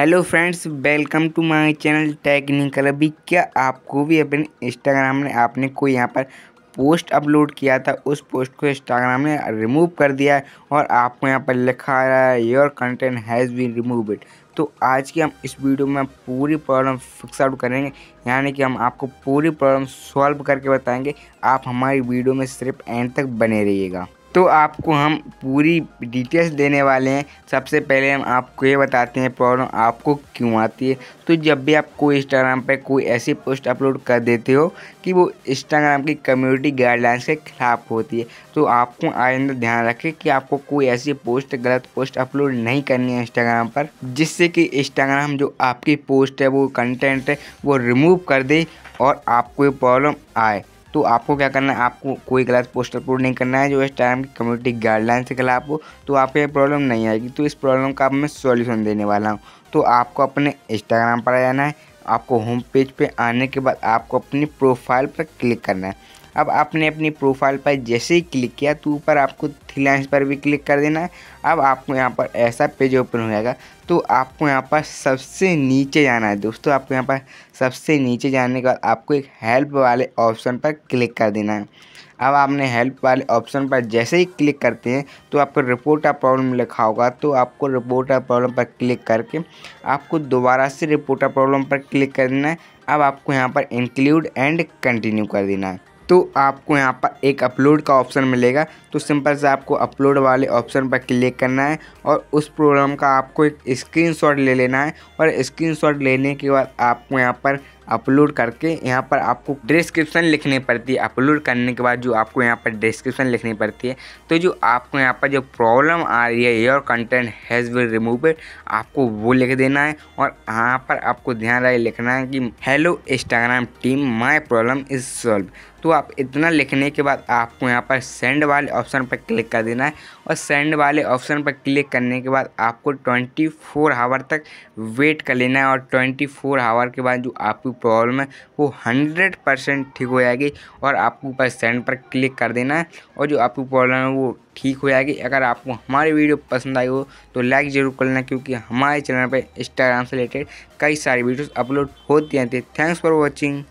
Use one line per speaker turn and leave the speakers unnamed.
hello friends welcome to my channel technical अभी क्या आपको भी अपने इंस्टाग्राम ने आपने कोई यहाँ पर पोस्ट अपलोड किया था उस पोस्ट को इंस्टाग्राम ने रिमूव कर दिया है और आपको यहाँ पर लिखा रहा है your content has been remove it तो आज की हम इस वीडियो में पूरी प्रॉब्लम फिक्स आउट करेंगे यानी कि हम आपको पूरी प्रॉब्लम सॉल्व करके बताएंगे आप हमारी वीडियो में सिर्फ एंड तक बने रहिएगा तो आपको हम पूरी डिटेल्स देने वाले हैं सबसे पहले हम आपको ये बताते हैं प्रॉब्लम आपको क्यों आती है तो जब भी आप कोई इंस्टाग्राम पर कोई ऐसी पोस्ट अपलोड कर देते हो कि वो इंस्टाग्राम की कम्युनिटी गाइडलाइंस के खिलाफ होती है तो आपको आइंदा ध्यान रखें कि आपको कोई ऐसी पोस्ट गलत पोस्ट अपलोड नहीं करनी है इंस्टाग्राम पर जिससे कि इंस्टाग्राम जो आपकी पोस्ट है वो कंटेंट है वो रिमूव कर दे और आपको ये प्रॉब्लम आए तो आपको क्या करना है आपको कोई गलत पोस्ट अपलोड नहीं करना है जो इस टाइम की कम्युनिटी गाइडलाइन से खिलाफ हो तो आपको ये प्रॉब्लम नहीं आएगी तो इस प्रॉब्लम का मैं सॉल्यूशन देने वाला हूँ तो आपको अपने इंस्टाग्राम पर आ जाना है आपको होम पेज पे आने के बाद आपको अपनी प्रोफाइल पर क्लिक करना है अब आपने अपनी प्रोफाइल पर जैसे ही क्लिक किया तो ऊपर आपको थ्री लाइन्स पर भी क्लिक कर देना है अब आपको यहाँ पर ऐसा पेज ओपन हो जाएगा तो आपको यहाँ पर सबसे नीचे जाना है दोस्तों आपको यहाँ पर सबसे नीचे जाने के बाद आपको एक हेल्प वाले ऑप्शन पर क्लिक कर देना है अब आपने हेल्प वाले ऑप्शन पर जैसे ही क्लिक करते हैं तो आपको रिपोर्ट आ प्रॉब्लम लिखा होगा तो आपको रिपोर्ट आ प्रॉब्लम पर क्लिक करके आपको दोबारा से रिपोर्ट आ प्रॉब्लम पर क्लिक कर देना है अब आपको यहाँ पर इंक्लूड एंड कंटिन्यू कर देना है तो आपको यहाँ पर एक अपलोड का ऑप्शन मिलेगा तो सिंपल से आपको अपलोड वाले ऑप्शन पर क्लिक करना है और उस प्रोग्राम का आपको एक स्क्रीनशॉट ले लेना है और स्क्रीनशॉट लेने के बाद आपको यहाँ पर अपलोड करके यहाँ पर आपको डिस्क्रिप्शन लिखनी पड़ती है अपलोड करने के बाद जो आपको यहाँ पर डिस्क्रिप्शन लिखनी पड़ती है तो जो आपको यहाँ पर जो प्रॉब्लम आ रही है your content has been removed आपको वो लिख देना है और यहाँ पर आपको ध्यान रहे लिखना है कि hello Instagram team my problem is solve तो आप इतना लिखने के बाद आपको यहाँ पर सेंड वाले ऑप्शन पर क्लिक कर देना है और सेंड वाले ऑप्शन पर क्लिक करने के बाद आपको 24 फोर आवर तक वेट कर लेना है और 24 फोर आवर के बाद जो आपकी प्रॉब्लम है वो हंड्रेड परसेंट ठीक हो जाएगी और आपको ऊपर सेंड पर क्लिक कर देना है और जो आपकी प्रॉब्लम है वो ठीक हो जाएगी अगर आपको हमारी वीडियो पसंद आई हो तो लाइक ज़रूर कर लेना क्योंकि हमारे चैनल पर इंस्टाग्राम से रिलेटेड कई सारी वीडियोज़ अपलोड होती रहती है थैंक्स फॉर वॉचिंग